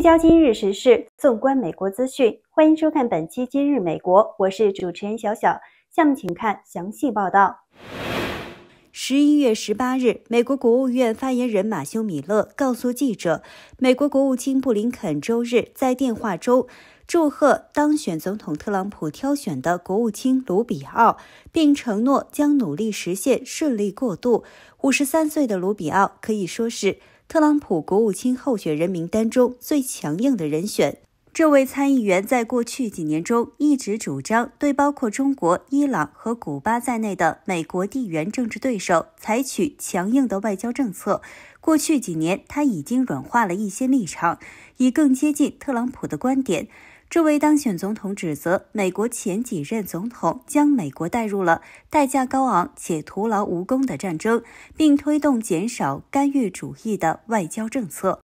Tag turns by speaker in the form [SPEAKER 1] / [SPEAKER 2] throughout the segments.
[SPEAKER 1] 聚焦今日时事，纵观美国资讯。欢迎收看本期《今日美国》，我是主持人小小。下面请看详细报道。十一月十八日，美国国务院发言人马修·米勒告诉记者，美国国务卿布林肯周日在电话中祝贺当选总统特朗普挑选的国务卿卢比奥，并承诺将努力实现顺利过渡。五十三岁的卢比奥可以说是。特朗普国务卿候选人名单中最强硬的人选。这位参议员在过去几年中一直主张对包括中国、伊朗和古巴在内的美国地缘政治对手采取强硬的外交政策。过去几年，他已经软化了一些立场，以更接近特朗普的观点。这位当选总统指责美国前几任总统将美国带入了代价高昂且徒劳无功的战争，并推动减少干预主义的外交政策。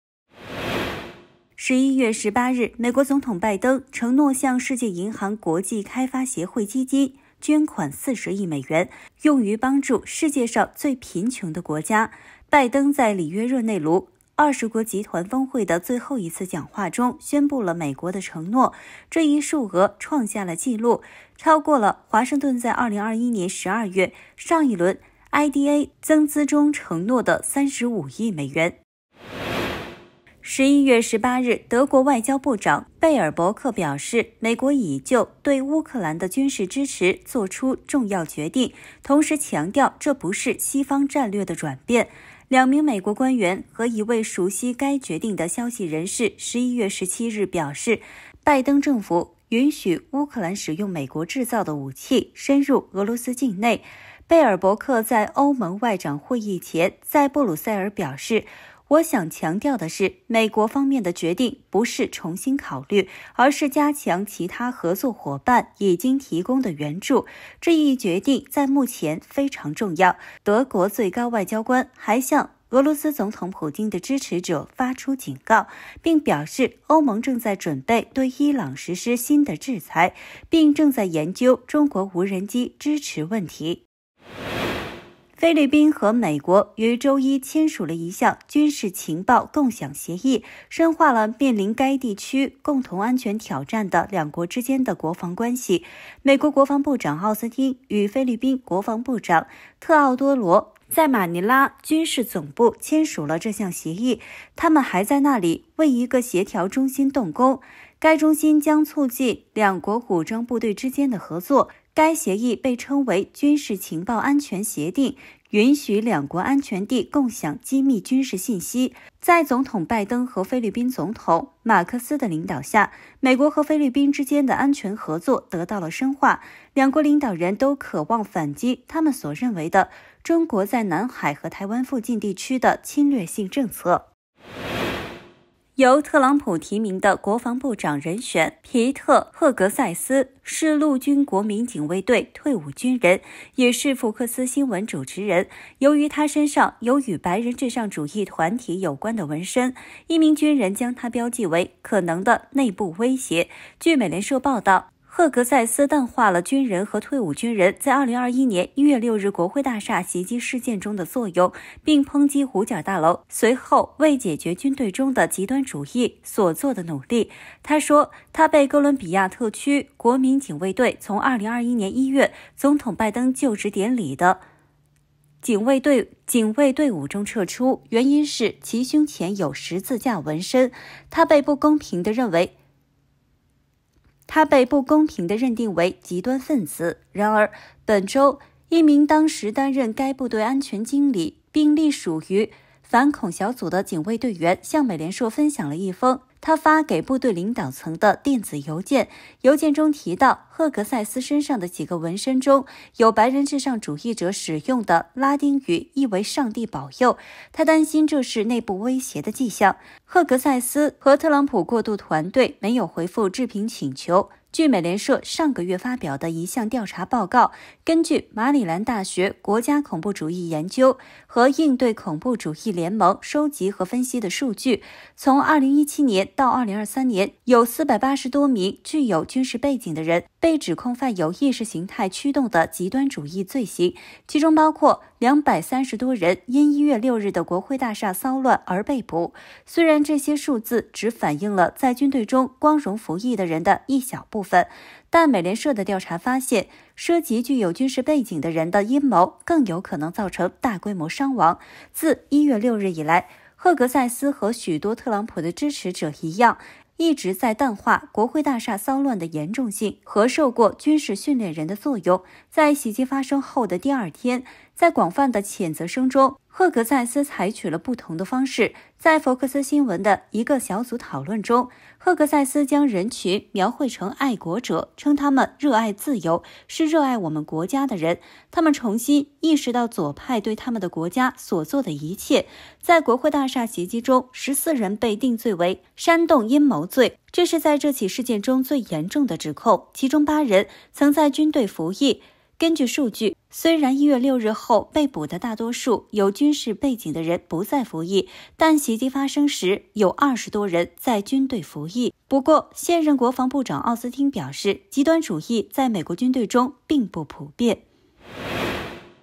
[SPEAKER 1] 十一月十八日，美国总统拜登承诺向世界银行国际开发协会基金捐款四十亿美元，用于帮助世界上最贫穷的国家。拜登在里约热内卢。二十国集团峰会的最后一次讲话中，宣布了美国的承诺，这一数额创下了纪录，超过了华盛顿在二零二一年十二月上一轮 I D A 增资中承诺的三十五亿美元。十一月十八日，德国外交部长贝尔伯克表示，美国已就对乌克兰的军事支持做出重要决定，同时强调这不是西方战略的转变。两名美国官员和一位熟悉该决定的消息人士十一月十七日表示，拜登政府允许乌克兰使用美国制造的武器深入俄罗斯境内。贝尔伯克在欧盟外长会议前在布鲁塞尔表示。我想强调的是，美国方面的决定不是重新考虑，而是加强其他合作伙伴已经提供的援助。这一决定在目前非常重要。德国最高外交官还向俄罗斯总统普京的支持者发出警告，并表示欧盟正在准备对伊朗实施新的制裁，并正在研究中国无人机支持问题。菲律宾和美国于周一签署了一项军事情报共享协议，深化了面临该地区共同安全挑战的两国之间的国防关系。美国国防部长奥斯汀与菲律宾国防部长特奥多罗在马尼拉军事总部签署了这项协议。他们还在那里为一个协调中心动工，该中心将促进两国武装部队之间的合作。该协议被称为军事情报安全协定，允许两国安全地共享机密军事信息。在总统拜登和菲律宾总统马克思的领导下，美国和菲律宾之间的安全合作得到了深化。两国领导人都渴望反击他们所认为的中国在南海和台湾附近地区的侵略性政策。由特朗普提名的国防部长人选皮特·赫格塞斯是陆军国民警卫队退伍军人，也是福克斯新闻主持人。由于他身上有与白人至上主义团体有关的纹身，一名军人将他标记为可能的内部威胁。据美联社报道。赫格塞斯淡化了军人和退伍军人在二零二一年一月六日国会大厦袭击事件中的作用，并抨击五角大楼随后为解决军队中的极端主义所做的努力。他说，他被哥伦比亚特区国民警卫队从二零二一年一月总统拜登就职典礼的警卫队警卫队伍中撤出，原因是其胸前有十字架纹身。他被不公平的认为。他被不公平地认定为极端分子。然而，本周一名当时担任该部队安全经理，并隶属于。反恐小组的警卫队员向美联社分享了一封他发给部队领导层的电子邮件。邮件中提到，赫格塞斯身上的几个纹身中有白人至上主义者使用的拉丁语，意为“上帝保佑”。他担心这是内部威胁的迹象。赫格塞斯和特朗普过渡团队没有回复置评请求。据美联社上个月发表的一项调查报告，根据马里兰大学国家恐怖主义研究和应对恐怖主义联盟收集和分析的数据，从2017年到2023年，有480多名具有军事背景的人。被指控犯有意识形态驱动的极端主义罪行，其中包括两百三十多人因一月六日的国会大厦骚乱而被捕。虽然这些数字只反映了在军队中光荣服役的人的一小部分，但美联社的调查发现，涉及具有军事背景的人的阴谋更有可能造成大规模伤亡。自一月六日以来，赫格塞斯和许多特朗普的支持者一样。一直在淡化国会大厦骚乱的严重性和受过军事训练人的作用。在袭击发生后的第二天，在广泛的谴责声中，赫格塞斯采取了不同的方式。在福克斯新闻的一个小组讨论中，赫格塞斯将人群描绘成爱国者，称他们热爱自由，是热爱我们国家的人。他们重新意识到左派对他们的国家所做的一切。在国会大厦袭击中，十四人被定罪为煽动阴谋。罪，这是在这起事件中最严重的指控。其中八人曾在军队服役。根据数据，虽然一月六日后被捕的大多数有军事背景的人不再服役，但袭击发生时有二十多人在军队服役。不过，现任国防部长奥斯汀表示，极端主义在美国军队中并不普遍。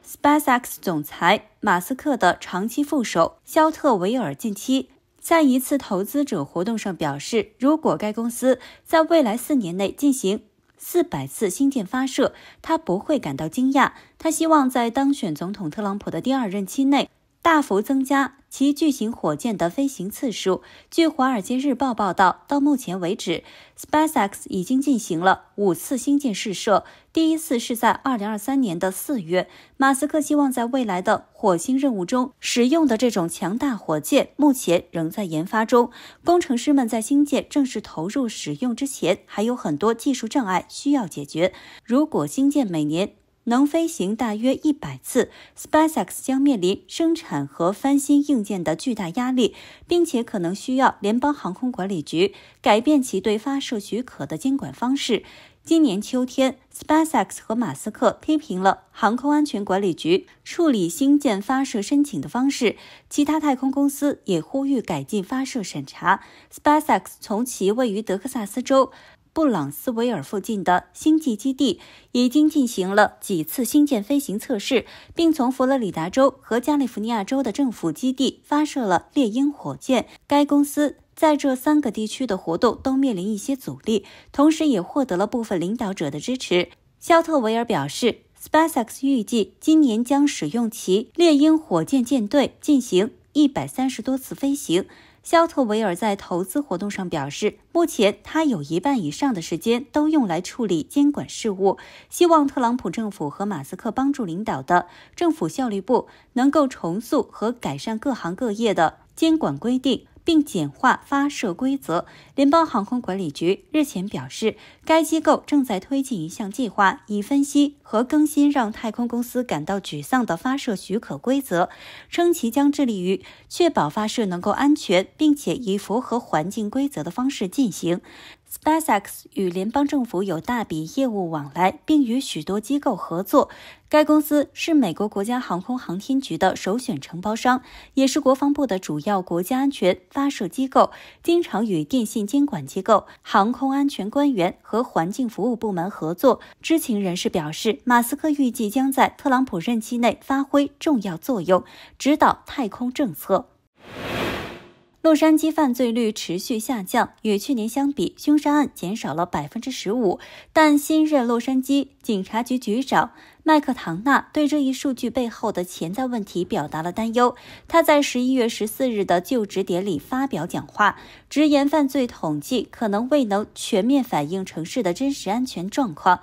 [SPEAKER 1] SpaceX 总裁马斯克的长期副手肖特维尔近期。在一次投资者活动上表示，如果该公司在未来四年内进行四百次新建发射，他不会感到惊讶。他希望在当选总统特朗普的第二任期内。大幅增加其巨型火箭的飞行次数。据《华尔街日报》报道，到目前为止，SpaceX 已经进行了五次星舰试射，第一次是在二零二三年的四月。马斯克希望在未来的火星任务中使用的这种强大火箭，目前仍在研发中。工程师们在星舰正式投入使用之前，还有很多技术障碍需要解决。如果星舰每年，能飞行大约一百次，SpaceX 将面临生产和翻新硬件的巨大压力，并且可能需要联邦航空管理局改变其对发射许可的监管方式。今年秋天，SpaceX 和马斯克批评了航空安全管理局处理新建发射申请的方式，其他太空公司也呼吁改进发射审查。SpaceX 从其位于德克萨斯州。布朗斯维尔附近的星际基地已经进行了几次星舰飞行测试，并从佛罗里达州和加利福尼亚州的政府基地发射了猎鹰火箭。该公司在这三个地区的活动都面临一些阻力，同时也获得了部分领导者的支持。肖特维尔表示，SpaceX 预计今年将使用其猎鹰火箭舰队进行一百三十多次飞行。肖特维尔在投资活动上表示，目前他有一半以上的时间都用来处理监管事务。希望特朗普政府和马斯克帮助领导的政府效率部能够重塑和改善各行各业的监管规定。并简化发射规则。联邦航空管理局日前表示，该机构正在推进一项计划，以分析和更新让太空公司感到沮丧的发射许可规则，称其将致力于确保发射能够安全，并且以符合环境规则的方式进行。SpaceX 与联邦政府有大笔业务往来，并与许多机构合作。该公司是美国国家航空航天局的首选承包商，也是国防部的主要国家安全发射机构，经常与电信监管机构、航空安全官员和环境服务部门合作。知情人士表示，马斯克预计将在特朗普任期内发挥重要作用，指导太空政策。洛杉矶犯罪率持续下降，与去年相比，凶杀案减少了百分之十五。但新任洛杉矶警察局局长麦克唐纳对这一数据背后的潜在问题表达了担忧。他在十一月十四日的就职典礼发表讲话，直言犯罪统计可能未能全面反映城市的真实安全状况。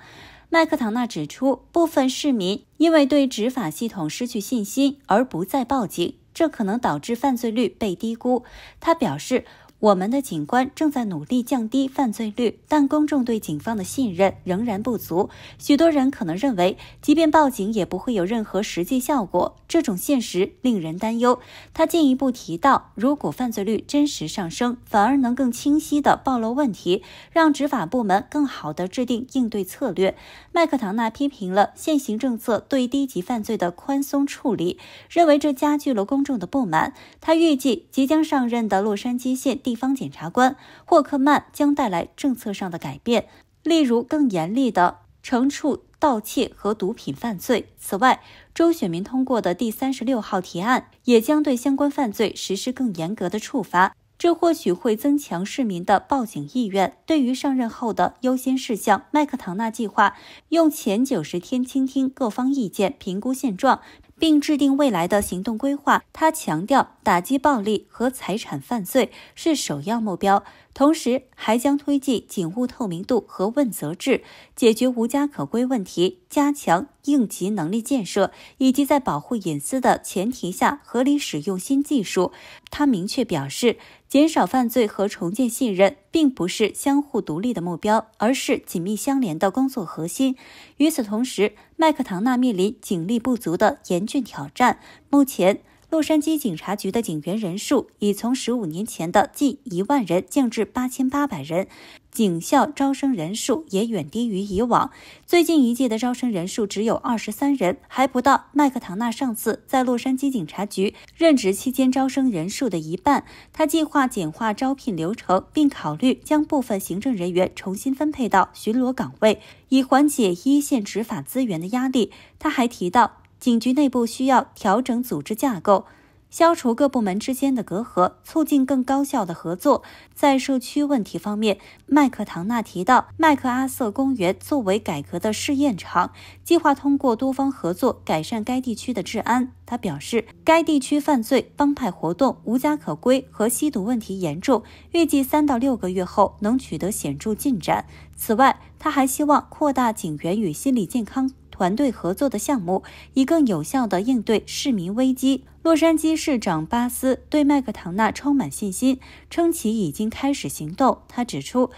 [SPEAKER 1] 麦克唐纳指出，部分市民因为对执法系统失去信心而不再报警。这可能导致犯罪率被低估。他表示，我们的警官正在努力降低犯罪率，但公众对警方的信任仍然不足。许多人可能认为，即便报警，也不会有任何实际效果。这种现实令人担忧。他进一步提到，如果犯罪率真实上升，反而能更清晰地暴露问题，让执法部门更好地制定应对策略。麦克唐纳批评了现行政策对低级犯罪的宽松处理，认为这加剧了公众的不满。他预计，即将上任的洛杉矶县地方检察官霍克曼将带来政策上的改变，例如更严厉的惩处。盗窃和毒品犯罪。此外，周雪明通过的第三十六号提案也将对相关犯罪实施更严格的处罚，这或许会增强市民的报警意愿。对于上任后的优先事项，麦克唐纳计划用前九十天倾听各方意见，评估现状。并制定未来的行动规划。他强调，打击暴力和财产犯罪是首要目标，同时还将推进警务透明度和问责制，解决无家可归问题，加强应急能力建设，以及在保护隐私的前提下合理使用新技术。他明确表示，减少犯罪和重建信任。并不是相互独立的目标，而是紧密相连的工作核心。与此同时，麦克唐纳面临警力不足的严峻挑战。目前。洛杉矶警察局的警员人数已从十五年前的近一万人降至八千八百人，警校招生人数也远低于以往。最近一届的招生人数只有二十三人，还不到麦克唐纳上次在洛杉矶警察局任职期间招生人数的一半。他计划简化招聘流程，并考虑将部分行政人员重新分配到巡逻岗位，以缓解一线执法资源的压力。他还提到。警局内部需要调整组织架构，消除各部门之间的隔阂，促进更高效的合作。在社区问题方面，麦克唐纳提到，麦克阿瑟公园作为改革的试验场，计划通过多方合作改善该地区的治安。他表示，该地区犯罪、帮派活动、无家可归和吸毒问题严重，预计三到六个月后能取得显著进展。此外，他还希望扩大警员与心理健康。团队合作的项目，以更有效地应对市民危机。洛杉矶市长巴斯对麦克唐纳充满信心，称其已经开始行动。他指出。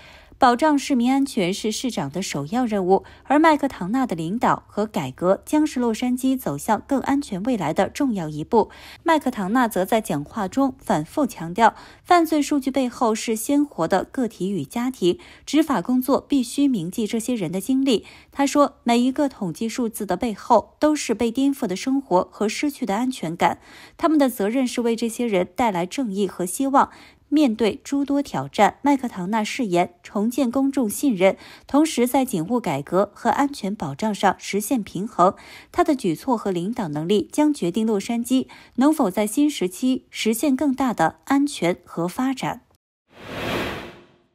[SPEAKER 1] 保障市民安全是市长的首要任务，而麦克唐纳的领导和改革将是洛杉矶走向更安全未来的重要一步。麦克唐纳则在讲话中反复强调，犯罪数据背后是鲜活的个体与家庭，执法工作必须铭记这些人的经历。他说，每一个统计数字的背后都是被颠覆的生活和失去的安全感，他们的责任是为这些人带来正义和希望。面对诸多挑战，麦克唐纳誓言重建公众信任，同时在警务改革和安全保障上实现平衡。他的举措和领导能力将决定洛杉矶能否在新时期实现更大的安全和发展。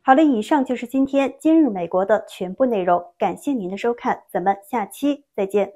[SPEAKER 1] 好了，以上就是今天《今日美国》的全部内容，感谢您的收看，咱们下期再见。